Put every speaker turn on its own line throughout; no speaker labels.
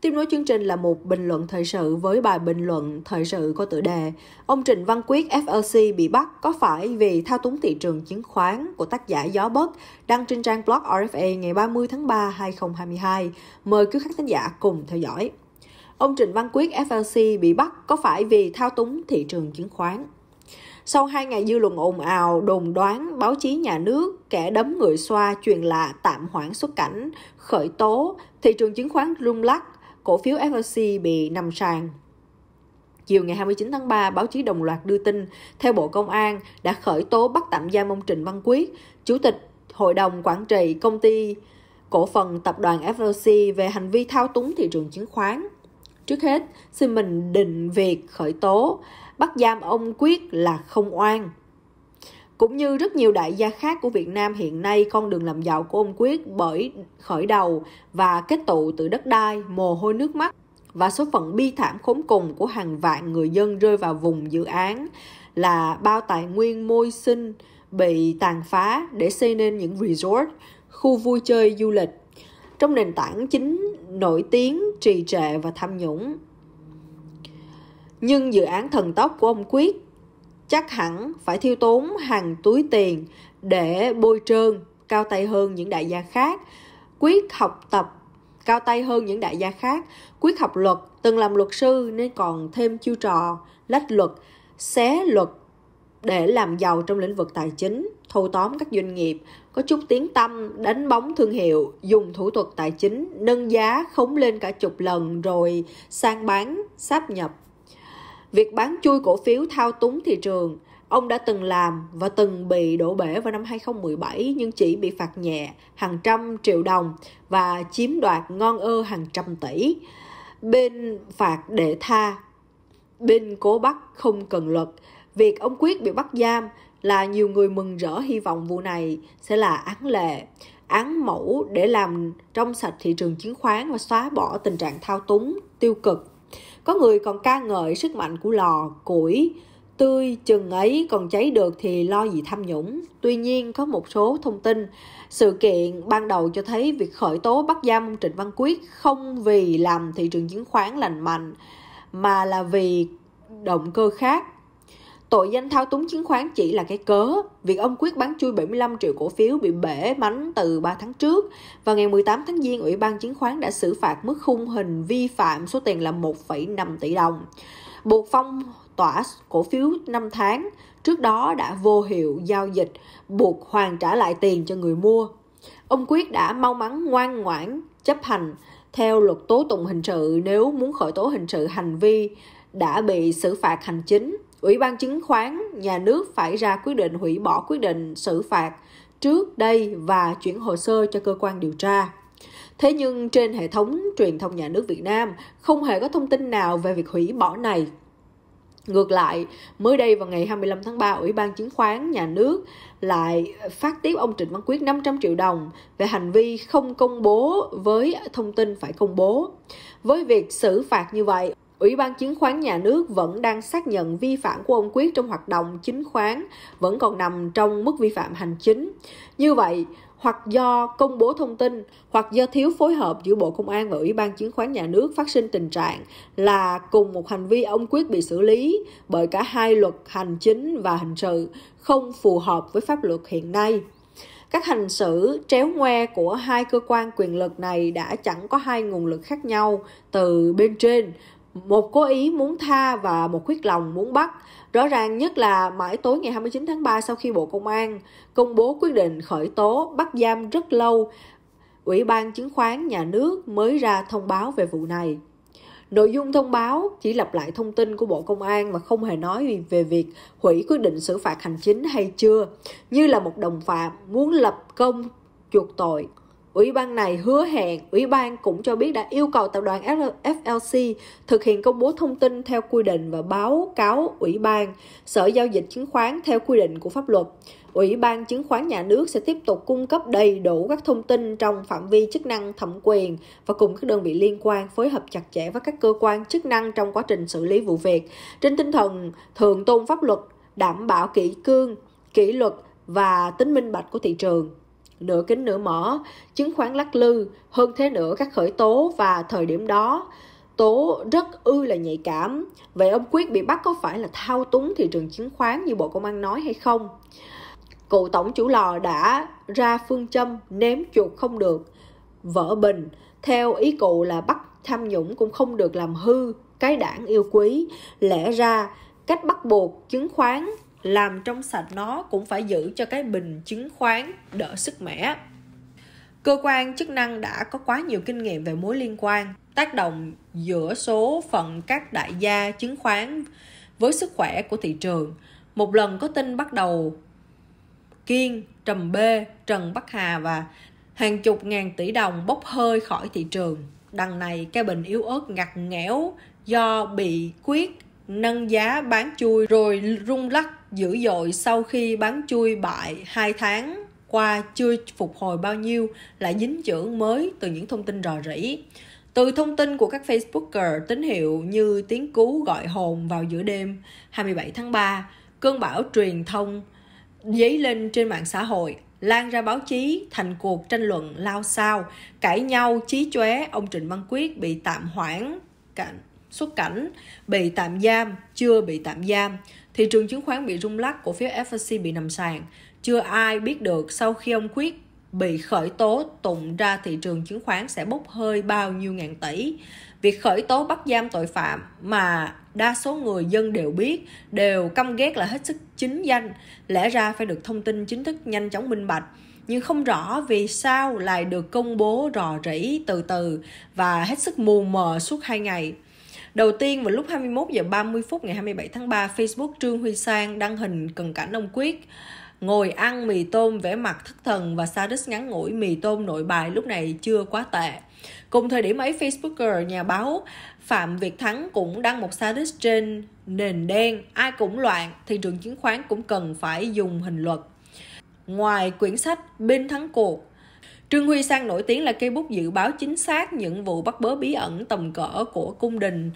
Tiếp nối chương trình là một bình luận thời sự với bài bình luận thời sự có tựa đề Ông Trịnh Văn Quyết FLC bị bắt có phải vì thao túng thị trường chứng khoán của tác giả Gió Bất đăng trên trang blog RFA ngày 30 tháng 3 2022. Mời quý khách khán giả cùng theo dõi. Ông Trịnh Văn Quyết FLC bị bắt có phải vì thao túng thị trường chứng khoán? Sau hai ngày dư luận ồn ào, đồn đoán, báo chí nhà nước, kẻ đấm người xoa, truyền lạ tạm hoãn xuất cảnh, khởi tố, thị trường chứng khoán rung lắc, cổ phiếu FLC bị nằm sàn. Chiều ngày 29 tháng 3, báo chí đồng loạt đưa tin, theo Bộ Công an, đã khởi tố bắt tạm giam ông Trịnh Văn Quyết, Chủ tịch Hội đồng Quản trị Công ty Cổ phần Tập đoàn FLC về hành vi thao túng thị trường chứng khoán. Trước hết, xin mình định việc khởi tố, bắt giam ông Quyết là không oan. Cũng như rất nhiều đại gia khác của Việt Nam hiện nay, con đường làm giàu của ông Quyết bởi khởi đầu và kết tụ từ đất đai, mồ hôi nước mắt và số phận bi thảm khốn cùng của hàng vạn người dân rơi vào vùng dự án là bao tài nguyên môi sinh bị tàn phá để xây nên những resort, khu vui chơi du lịch trong nền tảng chính nổi tiếng trì trệ và tham nhũng. Nhưng dự án thần tốc của ông Quyết chắc hẳn phải thiêu tốn hàng túi tiền để bôi trơn cao tay hơn những đại gia khác quyết học tập cao tay hơn những đại gia khác quyết học luật từng làm luật sư nên còn thêm chiêu trò lách luật xé luật để làm giàu trong lĩnh vực tài chính thâu tóm các doanh nghiệp có chút tiếng tâm đánh bóng thương hiệu dùng thủ thuật tài chính nâng giá khống lên cả chục lần rồi sang bán sáp nhập Việc bán chui cổ phiếu thao túng thị trường, ông đã từng làm và từng bị đổ bể vào năm 2017 nhưng chỉ bị phạt nhẹ hàng trăm triệu đồng và chiếm đoạt ngon ơ hàng trăm tỷ. Bên phạt để tha, bên cố bắt không cần luật. Việc ông Quyết bị bắt giam là nhiều người mừng rỡ hy vọng vụ này sẽ là án lệ án mẫu để làm trong sạch thị trường chứng khoán và xóa bỏ tình trạng thao túng tiêu cực có người còn ca ngợi sức mạnh của lò, củi, tươi chừng ấy còn cháy được thì lo gì tham nhũng. Tuy nhiên có một số thông tin, sự kiện ban đầu cho thấy việc khởi tố bắt giam ông Trịnh Văn Quyết không vì làm thị trường chứng khoán lành mạnh mà là vì động cơ khác Tội danh thao túng chứng khoán chỉ là cái cớ. Việc ông Quyết bán chui 75 triệu cổ phiếu bị bể mánh từ 3 tháng trước. Vào ngày 18 tháng Giêng, Ủy ban Chứng khoán đã xử phạt mức khung hình vi phạm số tiền là 1,5 tỷ đồng. Buộc phong tỏa cổ phiếu 5 tháng, trước đó đã vô hiệu giao dịch, buộc hoàn trả lại tiền cho người mua. Ông Quyết đã mau mắn ngoan ngoãn chấp hành theo luật tố tụng hình sự nếu muốn khởi tố hình sự hành vi đã bị xử phạt hành chính Ủy ban chứng khoán nhà nước phải ra quyết định hủy bỏ quyết định xử phạt trước đây và chuyển hồ sơ cho cơ quan điều tra. Thế nhưng trên hệ thống truyền thông nhà nước Việt Nam không hề có thông tin nào về việc hủy bỏ này. Ngược lại, mới đây vào ngày 25 tháng 3, Ủy ban Chứng khoán Nhà nước lại phát tiếp ông Trịnh Văn Quyết 500 triệu đồng về hành vi không công bố với thông tin phải công bố. Với việc xử phạt như vậy, Ủy ban chứng khoán nhà nước vẫn đang xác nhận vi phạm của ông Quyết trong hoạt động chứng khoán vẫn còn nằm trong mức vi phạm hành chính. Như vậy, hoặc do công bố thông tin hoặc do thiếu phối hợp giữa Bộ Công an và Ủy ban Chứng khoán Nhà nước phát sinh tình trạng là cùng một hành vi ông quyết bị xử lý bởi cả hai luật hành chính và hình sự không phù hợp với pháp luật hiện nay. Các hành xử tréo ngoe của hai cơ quan quyền lực này đã chẳng có hai nguồn lực khác nhau từ bên trên một cố ý muốn tha và một quyết lòng muốn bắt. Rõ ràng nhất là mãi tối ngày 29 tháng 3 sau khi Bộ Công an công bố quyết định khởi tố bắt giam rất lâu, Ủy ban chứng khoán nhà nước mới ra thông báo về vụ này. Nội dung thông báo chỉ lặp lại thông tin của Bộ Công an và không hề nói về việc hủy quyết định xử phạt hành chính hay chưa, như là một đồng phạm muốn lập công chuộc tội. Ủy ban này hứa hẹn, ủy ban cũng cho biết đã yêu cầu tập đoàn FLC thực hiện công bố thông tin theo quy định và báo cáo ủy ban, sở giao dịch chứng khoán theo quy định của pháp luật. Ủy ban chứng khoán nhà nước sẽ tiếp tục cung cấp đầy đủ các thông tin trong phạm vi chức năng thẩm quyền và cùng các đơn vị liên quan phối hợp chặt chẽ với các cơ quan chức năng trong quá trình xử lý vụ việc. Trên tinh thần thượng tôn pháp luật, đảm bảo kỷ cương, kỷ luật và tính minh bạch của thị trường nửa kính nửa mở, chứng khoán lắc lư, hơn thế nữa các khởi tố và thời điểm đó Tố rất ư là nhạy cảm. Vậy ông Quyết bị bắt có phải là thao túng thị trường chứng khoán như Bộ Công an nói hay không? cụ tổng chủ lò đã ra phương châm ném chuột không được, vỡ bình. Theo ý cụ là bắt tham nhũng cũng không được làm hư cái đảng yêu quý. Lẽ ra cách bắt buộc chứng khoán làm trong sạch nó cũng phải giữ cho cái bình chứng khoán đỡ sức mẻ. Cơ quan chức năng đã có quá nhiều kinh nghiệm về mối liên quan, tác động giữa số phận các đại gia chứng khoán với sức khỏe của thị trường. Một lần có tin bắt đầu Kiên, Trầm B, Trần Bắc Hà và hàng chục ngàn tỷ đồng bốc hơi khỏi thị trường. Đằng này cái bình yếu ớt ngặt nghẽo do bị quyết nâng giá bán chui rồi rung lắc dữ dội sau khi bán chui bại 2 tháng qua chưa phục hồi bao nhiêu lại dính chưởng mới từ những thông tin rò rỉ. Từ thông tin của các Facebooker tín hiệu như tiếng cứu gọi hồn vào giữa đêm 27 tháng 3, cơn bão truyền thông dấy lên trên mạng xã hội, lan ra báo chí, thành cuộc tranh luận lao sao, cãi nhau, chí chóe, ông Trịnh Văn Quyết bị tạm hoãn cả xuất cảnh bị tạm giam, chưa bị tạm giam. Thị trường chứng khoán bị rung lắc, cổ phiếu FSC bị nằm sàn. Chưa ai biết được sau khi ông Quyết bị khởi tố tụng ra thị trường chứng khoán sẽ bốc hơi bao nhiêu ngàn tỷ. Việc khởi tố bắt giam tội phạm mà đa số người dân đều biết, đều căm ghét là hết sức chính danh, lẽ ra phải được thông tin chính thức nhanh chóng minh bạch. Nhưng không rõ vì sao lại được công bố rò rỉ từ từ và hết sức mù mờ suốt hai ngày. Đầu tiên vào lúc 21 giờ 30 phút ngày 27 tháng 3, Facebook Trương Huy Sang đăng hình cận cảnh ông Quyết ngồi ăn mì tôm vẻ mặt thất thần và status ngắn ngủi mì tôm nội bài lúc này chưa quá tệ. Cùng thời điểm ấy, Facebooker nhà báo Phạm Việt Thắng cũng đăng một status trên nền đen, ai cũng loạn, thị trường chứng khoán cũng cần phải dùng hình luật. Ngoài quyển sách Bên Thắng Cuộc, Trương Huy Sang nổi tiếng là cây bút dự báo chính xác những vụ bắt bớ bí ẩn tầm cỡ của cung đình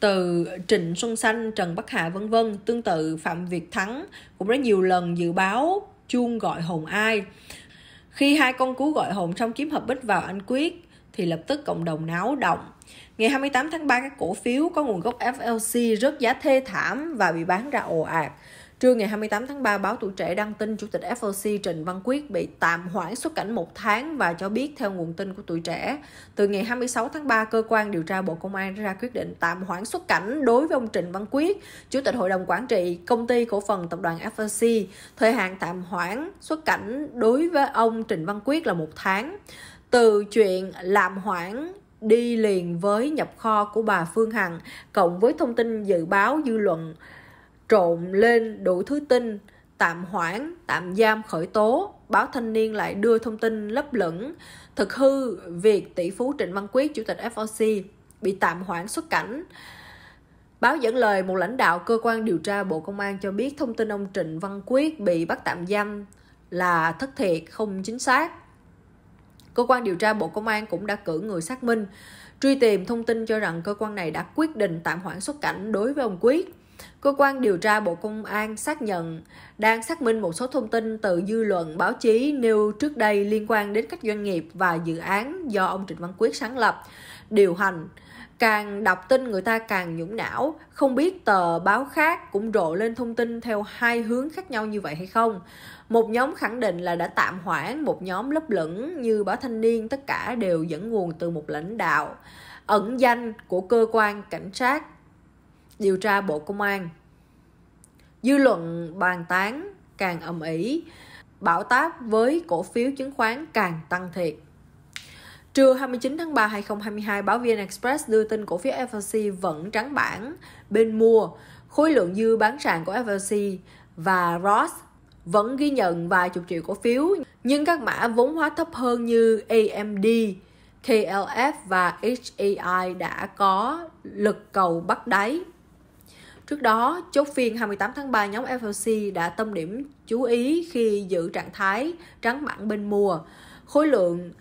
từ Trịnh Xuân Sanh, Trần Bắc Hà vân vân. Tương tự Phạm Việt Thắng cũng đã nhiều lần dự báo chuông gọi hồn ai. Khi hai con cú gọi hồn trong chiếm hợp bích vào anh Quyết thì lập tức cộng đồng náo động. Ngày 28 tháng 3 các cổ phiếu có nguồn gốc FLC rớt giá thê thảm và bị bán ra ồ ạt. Trưa ngày 28 tháng 3, báo Tuổi Trẻ đăng tin Chủ tịch FOC Trịnh Văn Quyết bị tạm hoãn xuất cảnh một tháng và cho biết theo nguồn tin của Tuổi Trẻ, từ ngày 26 tháng 3, cơ quan điều tra Bộ Công an ra quyết định tạm hoãn xuất cảnh đối với ông Trịnh Văn Quyết, Chủ tịch Hội đồng Quản trị Công ty Cổ phần Tập đoàn FOC. Thời hạn tạm hoãn xuất cảnh đối với ông Trịnh Văn Quyết là một tháng. Từ chuyện làm hoãn đi liền với nhập kho của bà Phương Hằng, cộng với thông tin dự báo dư luận trộn lên đủ thứ tin tạm hoãn, tạm giam khởi tố, báo thanh niên lại đưa thông tin lấp lửng, thực hư việc tỷ phú Trịnh Văn Quyết, chủ tịch FOC, bị tạm hoãn xuất cảnh. Báo dẫn lời một lãnh đạo cơ quan điều tra Bộ Công an cho biết thông tin ông Trịnh Văn Quyết bị bắt tạm giam là thất thiệt, không chính xác. Cơ quan điều tra Bộ Công an cũng đã cử người xác minh, truy tìm thông tin cho rằng cơ quan này đã quyết định tạm hoãn xuất cảnh đối với ông Quyết Cơ quan điều tra Bộ Công an xác nhận đang xác minh một số thông tin từ dư luận báo chí nêu trước đây liên quan đến các doanh nghiệp và dự án do ông Trịnh Văn Quyết sáng lập, điều hành. Càng đọc tin người ta càng nhũng não, không biết tờ báo khác cũng rộ lên thông tin theo hai hướng khác nhau như vậy hay không. Một nhóm khẳng định là đã tạm hoãn, một nhóm lấp lửng như báo thanh niên tất cả đều dẫn nguồn từ một lãnh đạo ẩn danh của cơ quan cảnh sát điều tra Bộ Công an. Dư luận bàn tán càng ầm ĩ, bão táp với cổ phiếu chứng khoán càng tăng thiệt. Trưa 29 tháng 3 2022, báo VN Express đưa tin cổ phiếu FLC vẫn trắng bảng bên mua, khối lượng dư bán sàn của FLC và ROS vẫn ghi nhận vài chục triệu cổ phiếu, nhưng các mã vốn hóa thấp hơn như AMD, KLF và HAI đã có lực cầu bắt đáy. Trước đó, chốt phiên 28 tháng 3 nhóm FLC đã tâm điểm chú ý khi giữ trạng thái trắng mặn bên mua. Khối lượng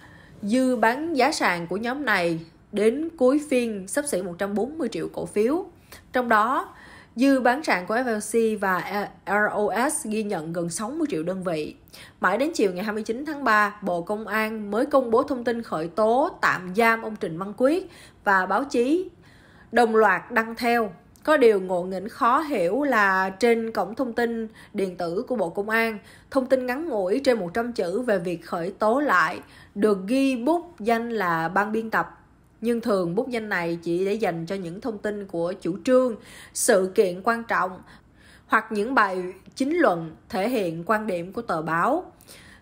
dư bán giá sàn của nhóm này đến cuối phiên sắp xỉ 140 triệu cổ phiếu. Trong đó, dư bán sàn của FLC và ROS ghi nhận gần 60 triệu đơn vị. Mãi đến chiều ngày 29 tháng 3, Bộ Công an mới công bố thông tin khởi tố tạm giam ông Trịnh Văn Quyết và báo chí đồng loạt đăng theo có điều ngộ nghĩnh khó hiểu là trên cổng thông tin điện tử của Bộ Công an, thông tin ngắn ngủi trên 100 chữ về việc khởi tố lại được ghi bút danh là ban biên tập. Nhưng thường bút danh này chỉ để dành cho những thông tin của chủ trương, sự kiện quan trọng hoặc những bài chính luận thể hiện quan điểm của tờ báo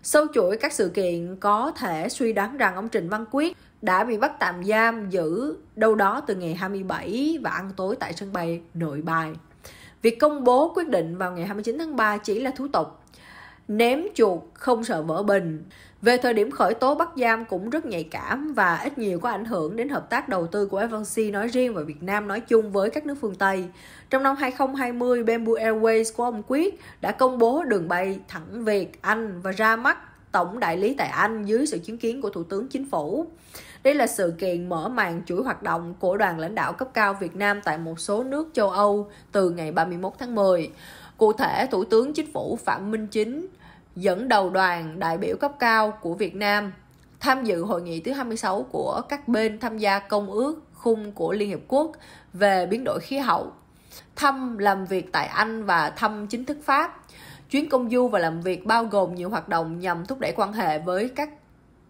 Sâu chuỗi các sự kiện có thể suy đoán rằng ông Trịnh Văn Quyết đã bị bắt tạm giam giữ đâu đó từ ngày 27 và ăn tối tại sân bay Nội Bài. Việc công bố quyết định vào ngày 29 tháng 3 chỉ là thủ tục. Ném chuột không sợ vỡ bình. Về thời điểm khởi tố bắt giam cũng rất nhạy cảm và ít nhiều có ảnh hưởng đến hợp tác đầu tư của FLC nói riêng và Việt Nam nói chung với các nước phương Tây. Trong năm 2020, Bamboo Airways của ông Quyết đã công bố đường bay thẳng Việt, Anh và ra mắt tổng đại lý tại Anh dưới sự chứng kiến của Thủ tướng Chính phủ. Đây là sự kiện mở màn chuỗi hoạt động của đoàn lãnh đạo cấp cao Việt Nam tại một số nước châu Âu từ ngày 31 tháng 10. Cụ thể, Thủ tướng Chính phủ Phạm Minh Chính dẫn đầu đoàn đại biểu cấp cao của Việt Nam tham dự hội nghị thứ 26 của các bên tham gia công ước khung của Liên Hiệp Quốc về biến đổi khí hậu, thăm làm việc tại Anh và thăm chính thức Pháp. Chuyến công du và làm việc bao gồm nhiều hoạt động nhằm thúc đẩy quan hệ với các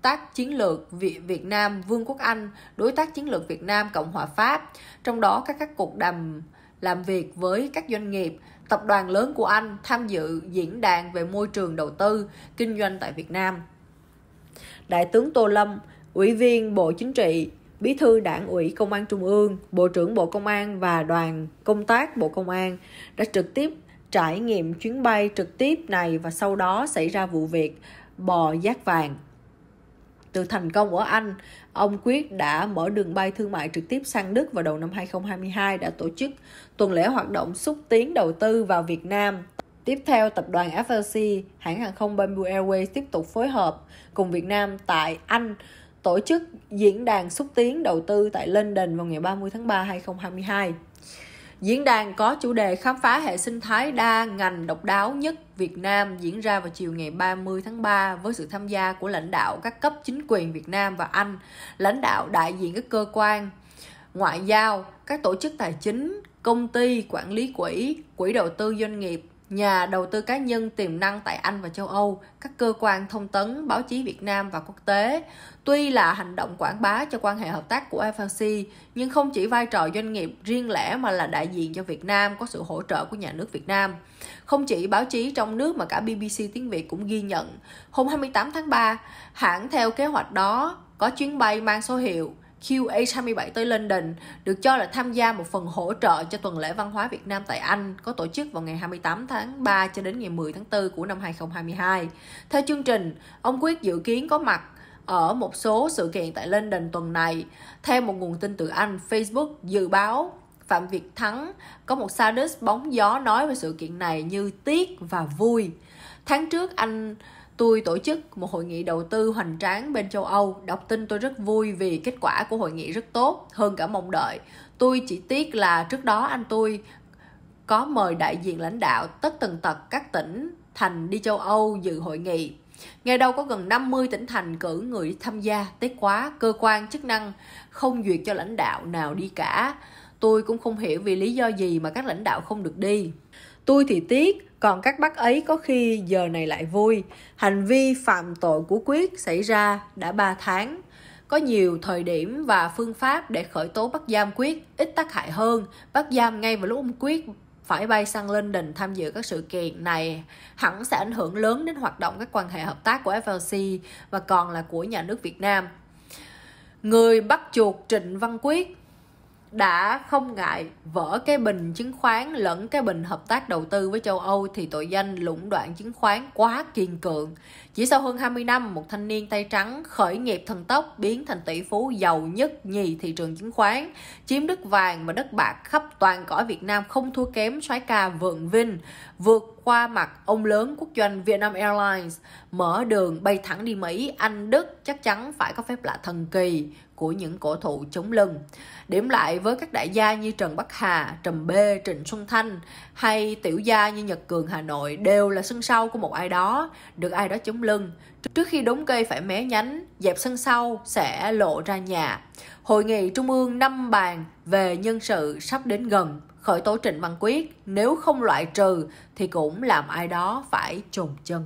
tác chiến lược Việt, Việt Nam, Vương quốc Anh, đối tác chiến lược Việt Nam, Cộng hòa Pháp, trong đó các các cuộc đàm làm việc với các doanh nghiệp, tập đoàn lớn của Anh tham dự diễn đàn về môi trường đầu tư, kinh doanh tại Việt Nam. Đại tướng Tô Lâm, Ủy viên Bộ Chính trị, Bí thư Đảng ủy Công an Trung ương, Bộ trưởng Bộ Công an và đoàn công tác Bộ Công an đã trực tiếp trải nghiệm chuyến bay trực tiếp này và sau đó xảy ra vụ việc bò giác vàng từ thành công ở Anh, ông Quyết đã mở đường bay thương mại trực tiếp sang Đức vào đầu năm 2022 đã tổ chức tuần lễ hoạt động xúc tiến đầu tư vào Việt Nam. Tiếp theo, tập đoàn FLC, hãng hàng không Bamboo Airways tiếp tục phối hợp cùng Việt Nam tại Anh tổ chức diễn đàn xúc tiến đầu tư tại London vào ngày 30 tháng 3 2022. Diễn đàn có chủ đề khám phá hệ sinh thái đa ngành độc đáo nhất Việt Nam diễn ra vào chiều ngày 30 tháng 3 với sự tham gia của lãnh đạo các cấp chính quyền Việt Nam và Anh, lãnh đạo đại diện các cơ quan ngoại giao, các tổ chức tài chính, công ty, quản lý quỹ, quỹ đầu tư doanh nghiệp, nhà đầu tư cá nhân tiềm năng tại Anh và châu Âu, các cơ quan thông tấn, báo chí Việt Nam và quốc tế. Tuy là hành động quảng bá cho quan hệ hợp tác của FLC, nhưng không chỉ vai trò doanh nghiệp riêng lẻ mà là đại diện cho Việt Nam có sự hỗ trợ của nhà nước Việt Nam. Không chỉ báo chí trong nước mà cả BBC tiếng Việt cũng ghi nhận. Hôm 28 tháng 3, hãng theo kế hoạch đó có chuyến bay mang số hiệu QA27 tới London được cho là tham gia một phần hỗ trợ cho tuần lễ văn hóa Việt Nam tại Anh có tổ chức vào ngày 28 tháng 3 cho đến ngày 10 tháng 4 của năm 2022. Theo chương trình, ông Quyết dự kiến có mặt ở một số sự kiện tại London tuần này. Theo một nguồn tin từ Anh, Facebook dự báo Phạm Việt Thắng có một status bóng gió nói về sự kiện này như tiếc và vui. Tháng trước anh tôi tổ chức một hội nghị đầu tư hoành tráng bên châu Âu. Đọc tin tôi rất vui vì kết quả của hội nghị rất tốt, hơn cả mong đợi. Tôi chỉ tiếc là trước đó anh tôi có mời đại diện lãnh đạo tất tần tật các tỉnh thành đi châu Âu dự hội nghị. Ngày đâu có gần 50 tỉnh thành cử người tham gia, tiếc quá, cơ quan chức năng không duyệt cho lãnh đạo nào đi cả. Tôi cũng không hiểu vì lý do gì mà các lãnh đạo không được đi. Tôi thì tiếc, còn các bác ấy có khi giờ này lại vui. Hành vi phạm tội của Quyết xảy ra đã 3 tháng. Có nhiều thời điểm và phương pháp để khởi tố bắt giam Quyết ít tác hại hơn. Bắt giam ngay vào lúc ông Quyết phải bay sang London tham dự các sự kiện này hẳn sẽ ảnh hưởng lớn đến hoạt động các quan hệ hợp tác của FLC và còn là của nhà nước Việt Nam. Người bắt chuột Trịnh Văn Quyết đã không ngại vỡ cái bình chứng khoán lẫn cái bình hợp tác đầu tư với châu Âu thì tội danh lũng đoạn chứng khoán quá kiên cường. Chỉ sau hơn 20 năm, một thanh niên tay trắng khởi nghiệp thần tốc biến thành tỷ phú giàu nhất nhì thị trường chứng khoán, chiếm đất vàng và đất bạc khắp toàn cõi Việt Nam không thua kém soái ca Vượng Vinh vượt qua mặt ông lớn quốc doanh Vietnam Airlines, mở đường bay thẳng đi Mỹ, Anh, Đức chắc chắn phải có phép lạ thần kỳ của những cổ thụ chống lưng. Điểm lại với các đại gia như Trần Bắc Hà, Trầm B, Trịnh Xuân Thanh hay tiểu gia như Nhật Cường Hà Nội đều là sân sau của một ai đó, được ai đó chống lưng. Trước khi đống cây phải mé nhánh, dẹp sân sau sẽ lộ ra nhà. Hội nghị Trung ương năm bàn về nhân sự sắp đến gần khởi tố Trịnh Văn Quyết nếu không loại trừ thì cũng làm ai đó phải trùng chân.